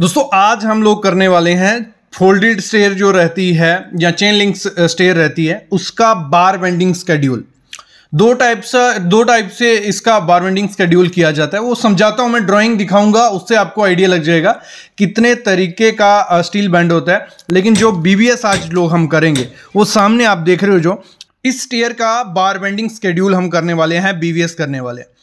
दोस्तों आज हम लोग करने वाले हैं फोल्डेड स्टेयर जो रहती है या चेन लिंक स्टेयर रहती है उसका बार बेंडिंग स्केड्यूल दो टाइप से दो टाइप से इसका बार बेंडिंग स्केड्यूल किया जाता है वो समझाता हूँ मैं ड्राइंग दिखाऊंगा उससे आपको आइडिया लग जाएगा कितने तरीके का स्टील बैंड होता है लेकिन जो बी आज लोग हम करेंगे वो सामने आप देख रहे हो जो इस स्टेयर का बार बेंडिंग स्केड्यूल हम करने वाले हैं बी करने वाले हैं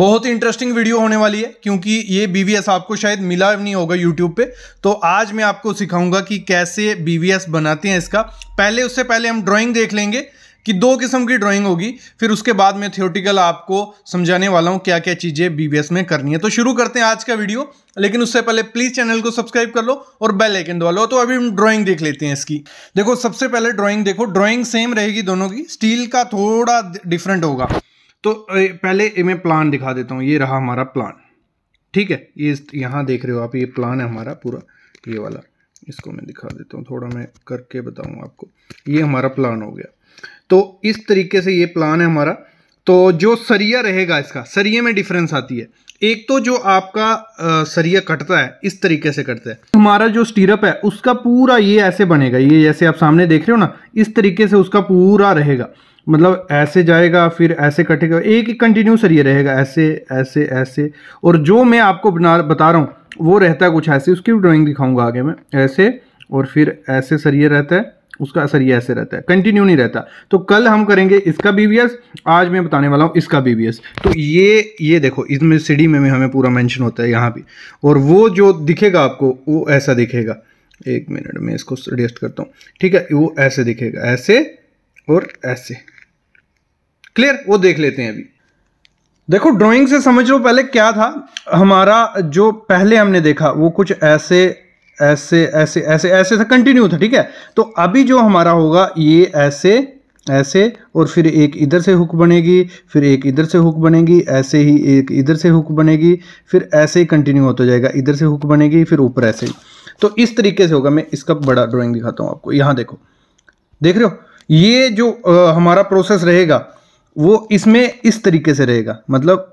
बहुत ही इंटरेस्टिंग वीडियो होने वाली है क्योंकि ये बी आपको शायद मिला नहीं होगा यूट्यूब पे तो आज मैं आपको सिखाऊंगा कि कैसे बी बनाते हैं इसका पहले उससे पहले हम ड्राइंग देख लेंगे कि दो किस्म की ड्राइंग होगी फिर उसके बाद मैं थियोटिकल आपको समझाने वाला हूँ क्या क्या चीज़ें बीवीएस में करनी है तो शुरू करते हैं आज का वीडियो लेकिन उससे पहले प्लीज़ चैनल को सब्सक्राइब कर लो और बेल आइकन दबा लो तो अभी हम ड्राइंग देख लेते हैं इसकी देखो सबसे पहले ड्राइंग देखो ड्राइंग सेम रहेगी दोनों की स्टील का थोड़ा डिफरेंट होगा तो पहले मैं प्लान दिखा देता हूँ ये रहा हमारा प्लान ठीक है ये यहाँ देख रहे हो आप ये प्लान है हमारा पूरा ये वाला इसको मैं दिखा देता हूँ थोड़ा मैं करके बताऊँ आपको ये हमारा प्लान हो गया तो इस तरीके से ये प्लान है हमारा तो जो सरिया रहेगा इसका सरिये में डिफरेंस आती है एक तो जो आपका आ, सरिया कटता है इस तरीके से कटता है हमारा जो स्टीरअप है उसका पूरा ये ऐसे बनेगा ये जैसे आप सामने देख रहे हो ना इस तरीके से उसका पूरा रहेगा मतलब ऐसे जाएगा फिर ऐसे कटेगा एक ही सर ये रहेगा ऐसे ऐसे ऐसे और जो मैं आपको बना बता रहा हूँ वो रहता है कुछ ऐसे उसकी भी ड्राइंग दिखाऊंगा आगे मैं ऐसे और फिर ऐसे सर ये रहता है उसका असर ये ऐसे रहता है कंटिन्यू नहीं रहता तो कल हम करेंगे इसका बीवीएस आज मैं बताने वाला हूँ इसका बीवीएस तो ये ये देखो इसमें सीडी में, भी हमें पूरा मेंशन होता है यहाँ भी और वो जो दिखेगा आपको वो ऐसा दिखेगा एक मिनट में इसको एडजस्ट करता हूँ ठीक है वो ऐसे दिखेगा ऐसे और ऐसे क्लियर वो देख लेते हैं अभी देखो ड्राइंग से समझ लो पहले क्या था हमारा जो पहले हमने देखा वो कुछ ऐसे ऐसे ऐसे ऐसे ऐसे था कंटिन्यू था ठीक है तो अभी जो हमारा होगा ये ऐसे ऐसे और फिर एक इधर से हुक बनेगी फिर एक इधर से हुक बनेगी ऐसे ही एक इधर से हुक बनेगी फिर ऐसे ही कंटिन्यू होता जाएगा इधर से हुक बनेगी फिर ऊपर ऐसे ही तो इस तरीके से होगा मैं इसका बड़ा ड्राइंग दिखाता हूँ आपको यहाँ देखो देख रहे हो ये जो आ, हमारा प्रोसेस रहेगा वो इसमें इस तरीके से रहेगा मतलब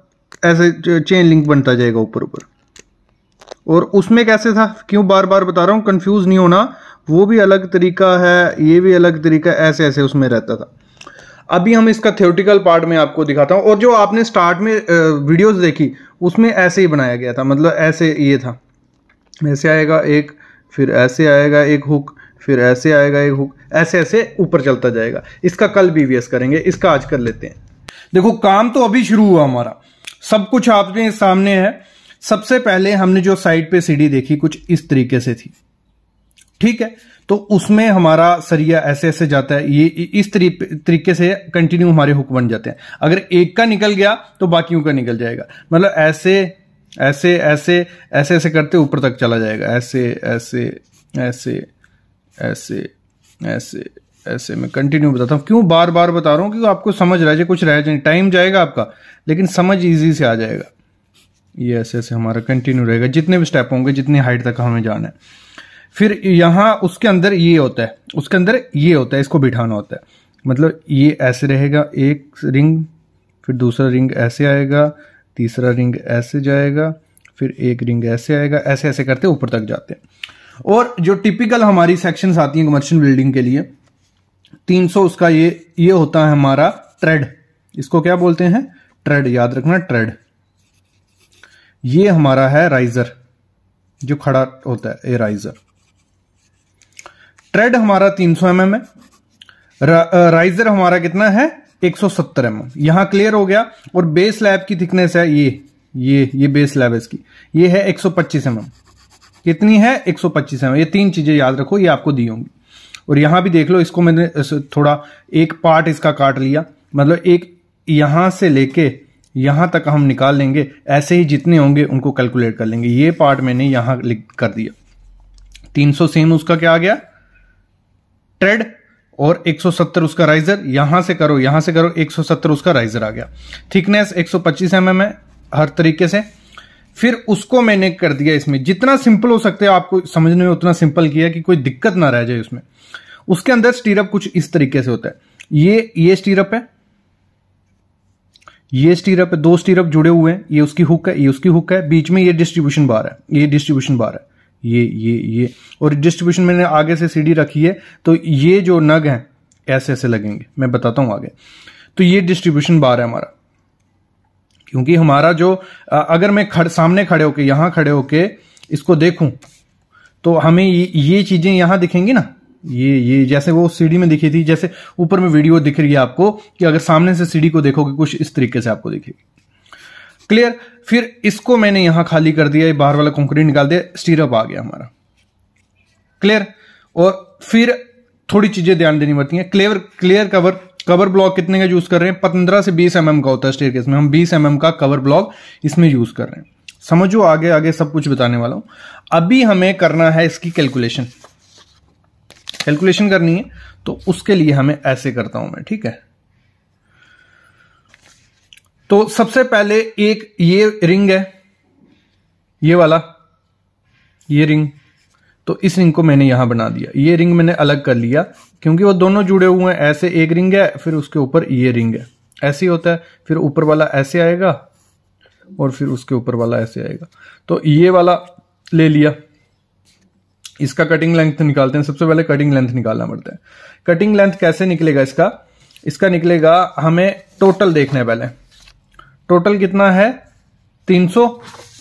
ऐसे चेन लिंक बनता जाएगा ऊपर ऊपर और उसमें कैसे था क्यों बार बार बता रहा हूँ कंफ्यूज नहीं होना वो भी अलग तरीका है ये भी अलग तरीका ऐसे ऐसे उसमें रहता था अभी हम इसका थ्योरेटिकल पार्ट में आपको दिखाता हूँ और जो आपने स्टार्ट में वीडियोस देखी उसमें ऐसे ही बनाया गया था मतलब ऐसे ये था ऐसे आएगा एक फिर ऐसे आएगा एक हुक फिर ऐसे आएगा एक हुक ऐसे ऐसे ऊपर चलता जाएगा इसका कल बी करेंगे इसका आज कर लेते हैं देखो काम तो अभी शुरू हुआ हमारा सब कुछ आपके सामने है सबसे पहले हमने जो साइड पे सीढ़ी देखी कुछ इस तरीके से थी ठीक है तो उसमें हमारा सरिया ऐसे ऐसे जाता है ये इस तरीके से कंटिन्यू हमारे हुक बन जाते हैं अगर एक का निकल गया तो बाकियों का निकल जाएगा मतलब ऐसे ऐसे ऐसे ऐसे ऐसे करते ऊपर तक चला जाएगा ऐसे ऐसे ऐसे ऐसे ऐसे ऐसे मैं कंटिन्यू बताता हूँ क्यों बार बार बता रहा हूँ क्योंकि आपको समझ रहा है कुछ रह जाए टाइम जाएगा आपका लेकिन समझ ईजी से आ जाएगा ये ऐसे ऐसे हमारा कंटिन्यू रहेगा जितने भी स्टेप होंगे जितनी हाइट तक हमें जाना है फिर यहाँ उसके अंदर ये होता है उसके अंदर ये होता है इसको बिठाना होता है मतलब ये ऐसे रहेगा एक रिंग फिर दूसरा रिंग ऐसे आएगा तीसरा रिंग ऐसे जाएगा फिर एक रिंग ऐसे आएगा ऐसे ऐसे करते ऊपर तक जाते हैं और जो टिपिकल हमारी सेक्शन आती हैं कमर्शियल बिल्डिंग के लिए 300 उसका ये ये होता है हमारा ट्रेड इसको क्या बोलते हैं ट्रेड याद रखना ट्रेड ये हमारा है राइजर जो खड़ा होता है ए राइजर ट्रेड हमारा 300 सौ mm है रा, राइजर हमारा कितना है 170 सौ mm यहां क्लियर हो गया और बेस लैब की थिकनेस है ये ये ये बेस लैब इसकी ये है 125 सौ mm कितनी है एक सौ पच्चीस एम ये तीन चीजें याद रखो ये आपको दी होंगी और यहां भी देख लो इसको मैंने थोड़ा एक पार्ट इसका काट लिया मतलब एक यहां से लेके यहां तक हम निकाल लेंगे ऐसे ही जितने होंगे उनको कैलकुलेट कर लेंगे ये पार्ट मैंने यहां लिख कर दिया 300 सेम उसका क्या आ गया ट्रेड और 170 उसका राइजर यहां से करो यहां से करो 170 उसका राइजर आ गया थिकनेस 125 सौ mm है हर तरीके से फिर उसको मैंने कर दिया इसमें जितना सिंपल हो सकता है आपको समझने में उतना सिंपल किया कि कोई दिक्कत ना रह जाए उसमें उसके अंदर स्टीरअप कुछ इस तरीके से होता है ये ये स्टीरअप है ये स्टीरअप है दो स्टीरअप जुड़े हुए हैं ये उसकी हुक है ये उसकी हुक है बीच में ये डिस्ट्रीब्यूशन बार है ये डिस्ट्रीब्यूशन बार है ये ये ये और डिस्ट्रीब्यूशन मैंने आगे से सीढ़ी रखी है तो ये जो नग है ऐसे ऐसे लगेंगे मैं बताता हूं आगे तो ये डिस्ट्रीब्यूशन बार है हमारा क्योंकि हमारा जो अगर मैं खड़ सामने खड़े होके यहां खड़े होके इसको देखूं तो हमें ये चीजें यहां दिखेंगी ना ये ये जैसे वो सीढ़ी में दिखी थी जैसे ऊपर में वीडियो दिख रही है आपको कि अगर सामने से सीढ़ी को देखोगे कुछ इस तरीके से आपको दिखेगी क्लियर फिर इसको मैंने यहां खाली कर दिया बाहर वाला कंक्रीट निकाल दिया स्टीरअप आ गया हमारा क्लियर और फिर थोड़ी चीजें ध्यान देनी पड़ती हैं clear clear cover cover block कितने का यूज कर रहे हैं पंद्रह से बीस एम mm का होता है स्टेयर में हम बीस एम mm का कवर ब्लॉक इसमें यूज कर रहे हैं समझो आगे आगे सब कुछ बताने वाला हूं अभी हमें करना है इसकी कैलकुलेशन कैलकुलेशन करनी है तो उसके लिए हमें ऐसे करता हूं मैं ठीक है तो सबसे पहले एक ये रिंग है ये वाला ये रिंग तो इस रिंग को मैंने यहां बना दिया ये रिंग मैंने अलग कर लिया क्योंकि वो दोनों जुड़े हुए हैं ऐसे एक रिंग है फिर उसके ऊपर ये रिंग है ऐसे ही होता है फिर ऊपर वाला ऐसे आएगा और फिर उसके ऊपर वाला ऐसे आएगा तो ये वाला ले लिया इसका कटिंग लेंथ निकालते हैं सबसे पहले कटिंग लेंथ निकालना पड़ता है कटिंग लेंथ कैसे निकलेगा इसका इसका निकलेगा हमें टोटल देखना है पहले टोटल कितना है 300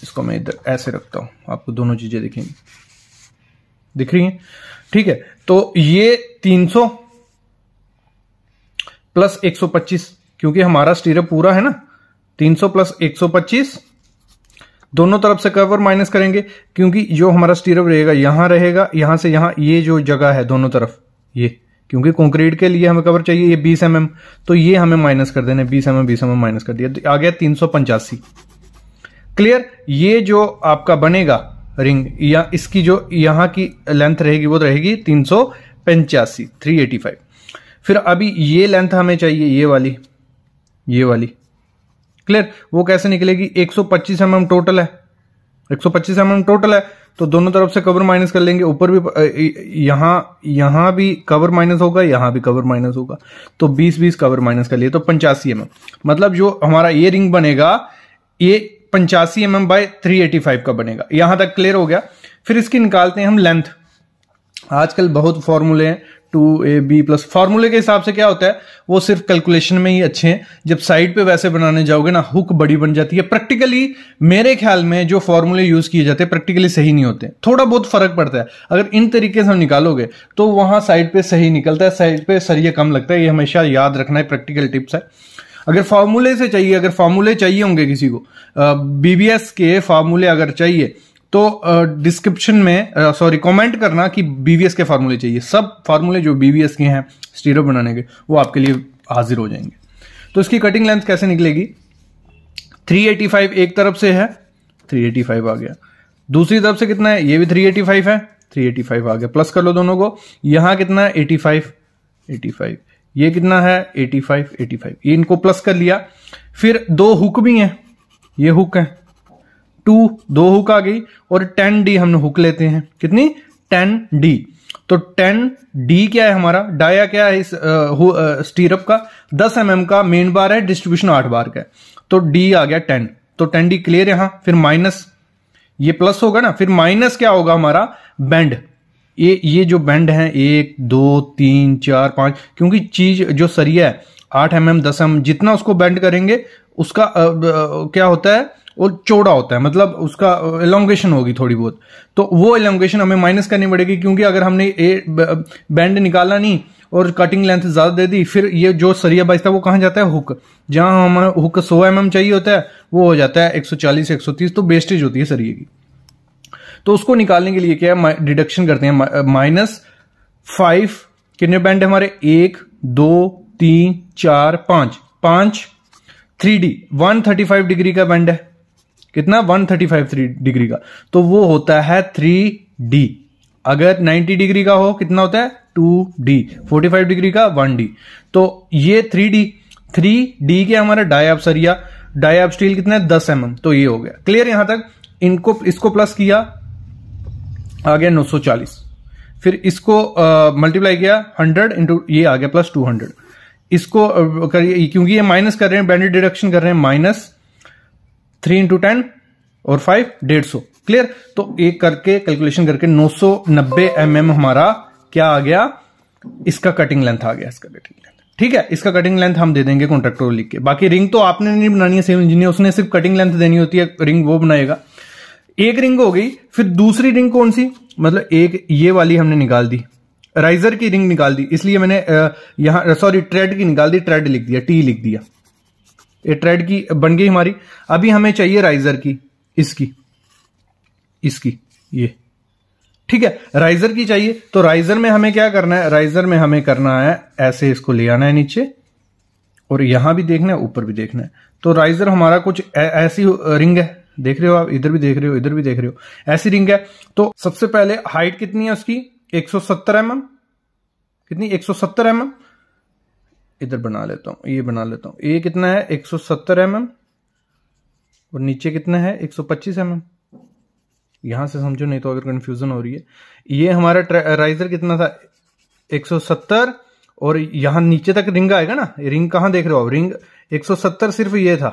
इसको मैं इधर ऐसे रखता हूं आपको दोनों चीजें दिखेंगी दिख रही हैं ठीक है तो ये 300 प्लस 125 क्योंकि हमारा स्टीरअप पूरा है ना 300 प्लस 125 दोनों तरफ से कवर माइनस करेंगे क्योंकि जो हमारा स्टीरअप रहेगा यहां रहेगा यहां से यहां ये जो जगह है दोनों तरफ ये क्योंकि कंक्रीट के लिए हमें कवर चाहिए ये 20 एम mm, तो ये हमें माइनस कर देना 20 M mm, 20 M mm minus कर दिया तो आ गया तीन क्लियर ये जो आपका बनेगा रिंग या इसकी जो यहाँ की लेंथ रहेगी वो तो रहेगी तीन सौ पंचासी थ्री एटी फाइव फिर अभी ये लेंथ हमें चाहिए ये वाली ये वाली क्लियर वो कैसे निकलेगी एक सौ पच्चीस एम एम टोटल है एक सौ पच्चीस एम एम टोटल है तो दोनों तरफ से कवर माइनस कर लेंगे ऊपर भी यहाँ यहाँ भी कवर माइनस होगा यहाँ भी कवर माइनस होगा तो 20 20 कवर माइनस कर लिए तो पंचासी एम मतलब जो हमारा ये रिंग बनेगा ये पंचासी M M by three eighty five का बनेगा यहां तक क्लियर हो गया फिर इसकी निकालते हैं हम लेंथ आजकल बहुत फॉर्मूले हैं टू ए बी प्लस फॉर्मूले के हिसाब से क्या होता है वो सिर्फ कैलकुलेशन में ही अच्छे हैं जब साइड पे वैसे बनाने जाओगे ना हुक बड़ी बन जाती है प्रैक्टिकली मेरे ख्याल में जो फॉर्मूले यूज किए जाते हैं प्रैक्टिकली सही नहीं होते थोड़ा बहुत फर्क पड़ता है अगर इन तरीके से हम निकालोगे तो वहां साइड पे सही निकलता है साइड पे सरिया कम लगता है ये हमेशा याद रखना है प्रैक्टिकल टिप्स है अगर फार्मूले से चाहिए अगर फार्मूले चाहिए होंगे किसी को बीबीएस के फार्मूले अगर चाहिए तो डिस्क्रिप्शन में सॉरी कमेंट करना कि बीवीएस के फार्मूले चाहिए सब फार्मूले जो बीवीएस के हैं स्टीरो बनाने के वो आपके लिए हाजिर हो जाएंगे तो इसकी कटिंग लेंथ कैसे निकलेगी 385 एक तरफ से है 385 आ गया दूसरी तरफ से कितना है ये भी 385 है 385 आ गया प्लस कर लो दोनों को यहां कितना है 85 85 ये कितना है 85 85 ये इनको प्लस कर लिया फिर दो हुक भी हैं ये हुक है टू दो हुक आ गई और टेन डी हमने हुक लेते हैं कितनी टेन डी तो टेन डी क्या है हमारा डाया क्या है इस स्टीरअप का दस एम mm का मेन बार है डिस्ट्रीब्यूशन आठ बार का है तो डी आ गया टेन तो टेन डी क्लियर यहां फिर माइनस ये प्लस होगा ना फिर माइनस क्या होगा हमारा बैंड ये ये जो बैंड है एक दो तीन चार पाँच क्योंकि चीज जो सरिया है आठ एम एम दस एम जितना उसको बैंड करेंगे उसका आ, आ, क्या होता है वो चौड़ा होता है मतलब उसका एलोंगेशन होगी थोड़ी बहुत तो वो एलोंगेशन हमें माइनस करनी पड़ेगी क्योंकि अगर हमने ए, बैंड निकाला नहीं और कटिंग लेंथ ज़्यादा दे दी फिर ये जो सरिया बाइस था वो कहाँ जाता है हुक जहाँ हमारा हुक सौ एम चाहिए होता है वो हो जाता है एक सौ तो वेस्टेज होती है सरिये की तो उसको निकालने के लिए क्या है डिडक्शन करते हैं माइनस फाइव कितने बैंड है हमारे एक दो तीन चार पांच पांच three D one thirty five degree का बैंड है कितना one thirty five three degree का तो वो होता है थ्री डी अगर नाइन्टी डिग्री का हो कितना होता है two D forty five degree का वन डी तो ये थ्री डी थ्री डी के हमारा डायाब सरिया डायाब स्टील कितना है दस एम mm, तो ये हो गया क्लियर यहां तक इनको इसको प्लस किया आ गया 940 फिर इसको मल्टीप्लाई किया 100 इंटू ये आ गया प्लस 200 इसको करिए क्योंकि ये माइनस कर रहे हैं बैंडेड डिडक्शन कर रहे हैं माइनस थ्री इंटू टेन और फाइव डेढ़ सौ क्लियर तो एक करके कैलकुलेशन करके 990 mm हमारा क्या आ गया इसका कटिंग लेंथ आ गया इसका कटिंग लेंथ ठीक है इसका कटिंग लेंथ हम दे देंगे कॉन्ट्रेक्टर को लिख के बाकी रिंग तो आपने नहीं बनानी है सेम इंजीनियर उसने सिर्फ कटिंग लेंथ देनी होती है रिंग वो बनाएगा एक रिंग हो गई फिर दूसरी रिंग कौन सी मतलब एक ये वाली हमने निकाल दी राइजर की रिंग निकाल दी इसलिए मैंने यहां सॉरी ट्रेड की निकाल दी ट्रेड लिख दिया टी लिख दिया ये ट्रेड की बन गई हमारी अभी हमें चाहिए राइजर की इसकी इसकी ये ठीक है राइजर की चाहिए तो राइजर में हमें क्या करना है राइजर में हमें करना है ऐसे इसको ले आना है नीचे और यहां भी देखना है ऊपर भी देखना है तो राइजर हमारा कुछ ऐसी रिंग है देख रहे हो आप इधर भी देख रहे हो इधर भी देख रहे हो ऐसी रिंग है तो सबसे पहले हाइट कितनी है उसकी 170 सौ mm, कितनी 170 सौ mm, इधर बना लेता हूं ये बना लेता हूं ये कितना है 170 सौ mm, और नीचे कितना है 125 सौ mm. यहां से समझो नहीं तो अगर कंफ्यूजन हो रही है ये हमारा राइजर कितना था 170 और यहां नीचे तक रिंग आएगा ना रिंग कहां देख रहे हो आप रिंग 170 सिर्फ ये था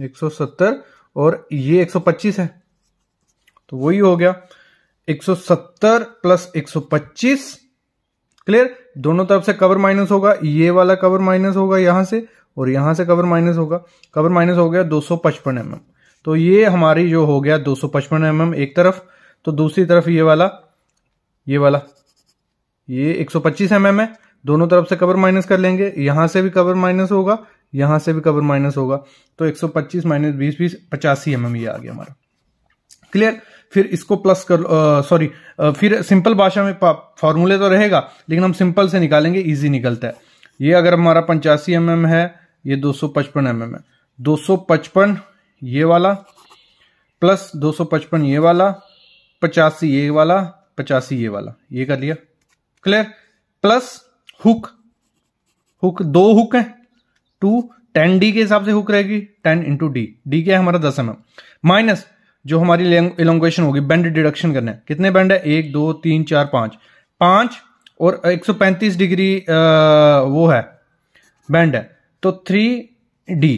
170 और ये 125 है तो वही हो गया 170 प्लस 125 क्लियर दोनों तरफ से कवर माइनस होगा ये वाला कवर माइनस होगा यहां से और यहां से कवर माइनस होगा कवर माइनस हो गया 255 एम mm. तो ये हमारी जो हो गया 255 एम mm एक तरफ तो दूसरी तरफ ये वाला ये वाला ये 125 सौ mm है दोनों तरफ से कवर माइनस कर लेंगे यहां से भी कवर माइनस होगा यहां से भी कवर माइनस होगा तो 125 माइनस बीस बीस पचासी एम एम ये आ गया हमारा क्लियर फिर इसको प्लस कर सॉरी फिर सिंपल भाषा में फॉर्मूले तो रहेगा लेकिन हम सिंपल से निकालेंगे इजी निकलता है ये अगर हमारा पंचासी एम एम है ये दो सौ पचपन एम एम है दो पचपन ये वाला प्लस दो पचपन ये वाला पचासी ये वाला पचासी ये वाला ये कर लिया क्लियर प्लस हुक हुक दो हुक हैं टू टेन डी के हिसाब से हुक रहेगी टेन इंटू डी डी क्या है हमारा दस एम एम माइनस जो हमारी इलोंगेशन होगी बैंड डिडक्शन करना है कितने बैंड है एक दो तीन चार पांच पांच और 135 डिग्री वो है बैंड है तो three D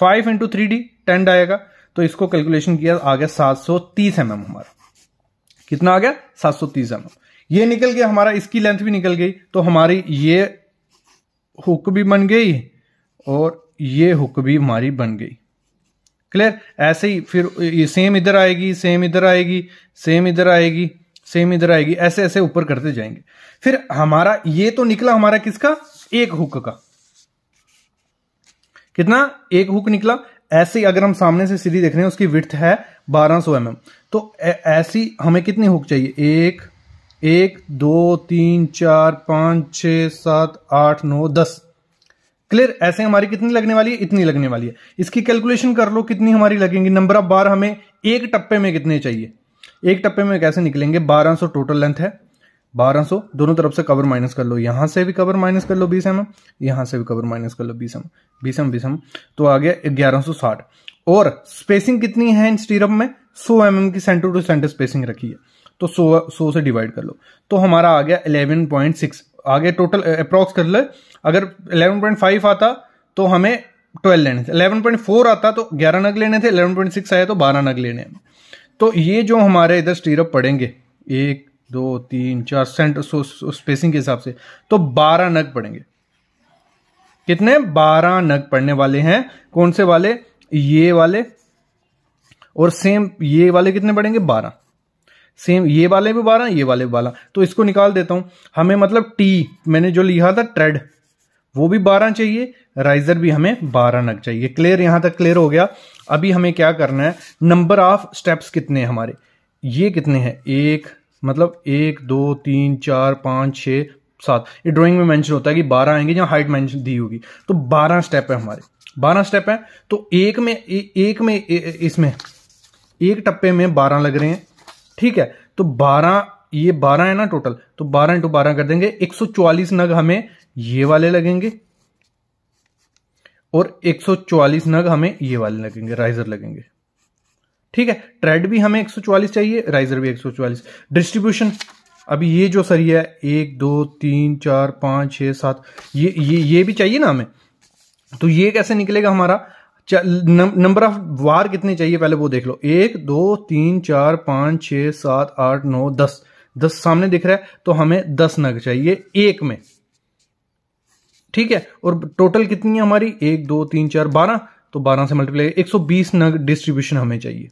five into three D ten आएगा तो इसको कैलकुलेशन किया आ गया सात सौ तीस एम एम हमारा कितना आ गया सात सौ तीस एम एम ये निकल गया हमारा इसकी लेंथ भी निकल गई तो हमारी ये हुक भी बन गई और ये हुक भी हमारी बन गई क्लियर ऐसे ही फिर ये सेम इधर आएगी सेम इधर आएगी सेम इधर आएगी सेम इधर आएगी ऐसे ऐसे ऊपर करते जाएंगे फिर हमारा ये तो निकला हमारा किसका एक हुक का कितना एक हुक निकला ऐसे ही अगर हम सामने से सीधी देख रहे हैं उसकी विथ है 1200 सौ mm. तो ऐसी हमें कितनी हुक चाहिए एक एक दो तीन चार पांच छ सात आठ नौ दस क्लियर ऐसे हमारी कितनी लगने वाली है इतनी लगने वाली है इसकी कैलकुलेशन कर लो कितनी हमारी लगेंगी नंबर ऑफ बार हमें एक टप्पे में कितने चाहिए एक टप्पे में कैसे निकलेंगे 1200 टोटल लेंथ है 1200 दोनों तरफ से कवर माइनस कर लो यहां से भी कवर माइनस कर लो बीस एम mm, यहां से भी कवर माइनस कर लो बीस एम mm, बीस एम mm, बीस एम तो आ गया 1160 और स्पेसिंग कितनी है इन स्टीरप में 100 एम mm की सेंटर टू सेंटर स्पेसिंग रखी है तो 100 100 से डिवाइड कर लो तो हमारा आ गया 11.6 आगे टोटल अप्रोक्स कर ले अगर 11.5 आता तो हमें 12 लेने थे 11.4 आता तो 11 नग लेने थे 11.6 आया तो 12 नग लेने तो ये जो हमारे इधर स्टीरअप पड़ेंगे एक दो तीन चार सेंट स्पेसिंग के हिसाब से तो 12 नग पड़ेंगे कितने 12 नग पड़ने वाले हैं कौन से वाले ये वाले और सेम ये वाले कितने पड़ेंगे बारह सेम ये वाले भी बारह ये वाले भी बारह तो इसको निकाल देता हूं हमें मतलब टी मैंने जो लिखा था ट्रेड वो भी बारह चाहिए राइजर भी हमें बारह नग चाहिए क्लियर यहां तक क्लियर हो गया अभी हमें क्या करना है नंबर ऑफ स्टेप्स कितने हैं हमारे ये कितने हैं एक मतलब एक दो तीन चार पांच छ सात ये ड्राइंग में मेंशन होता है कि बारह आएंगे जहाँ हाइट मेंशन दी होगी तो बारह स्टेप है हमारे बारह स्टेप है तो एक में ए, एक में इसमें एक टप्पे में बारह लग रहे हैं ठीक है तो 12 ये 12 है ना टोटल तो 12 इंटू बारह कर देंगे 144 नग हमें ये वाले लगेंगे और 144 नग हमें ये वाले लगेंगे राइजर लगेंगे ठीक है ट्रेड भी हमें 144 चाहिए राइजर भी 144 डिस्ट्रीब्यूशन अभी ये जो सरिया है एक दो तीन चार पांच छह सात ये ये ये भी चाहिए ना हमें तो ये कैसे निकलेगा हमारा नंबर ऑफ वार कितने चाहिए पहले वो देख लो एक दो तीन चार पांच छह सात आठ नौ दस दस सामने दिख रहा है तो हमें दस नग चाहिए एक में ठीक है और टोटल कितनी है हमारी एक दो तीन चार बारह तो बारह से मल्टीप्लाई एक सौ बीस नग डिस्ट्रीब्यूशन हमें चाहिए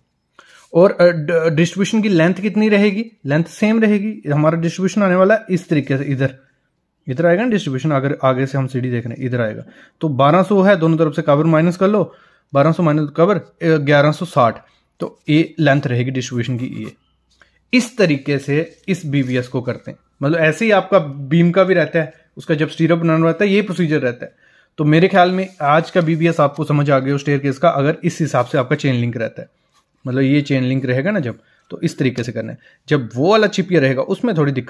और डिस्ट्रीब्यूशन की लेंथ कितनी रहेगी लेंथ सेम रहेगी हमारा डिस्ट्रीब्यूशन आने वाला है इस तरीके से इधर इधर आएगा ना डिस्ट्रीब्यूशन अगर आगे से हम सीढ़ी देख रहे हैं इधर आएगा तो 1200 है दोनों तरफ से कवर माइनस कर लो बारह सौ माइनस कवर ग्यारह सौ साठ तो ये लेंथ रहेगी डिस्ट्रीब्यूशन की ये इस तरीके से इस बीबीएस को करते हैं मतलब ऐसे ही आपका बीम का भी रहता है उसका जब स्टीरअप बनाना रहता है ये प्रोसीजर रहता है तो मेरे ख्याल में आज का बीबीएस आपको समझ आ गया स्टेयर केस का अगर इस हिसाब से आपका चेन लिंक रहता है मतलब ये चेन लिंक रहेगा ना जब तो इस तरीके से करना है जब वो वाला चिपिया रहेगा उसमें थोड़ी दिक्कत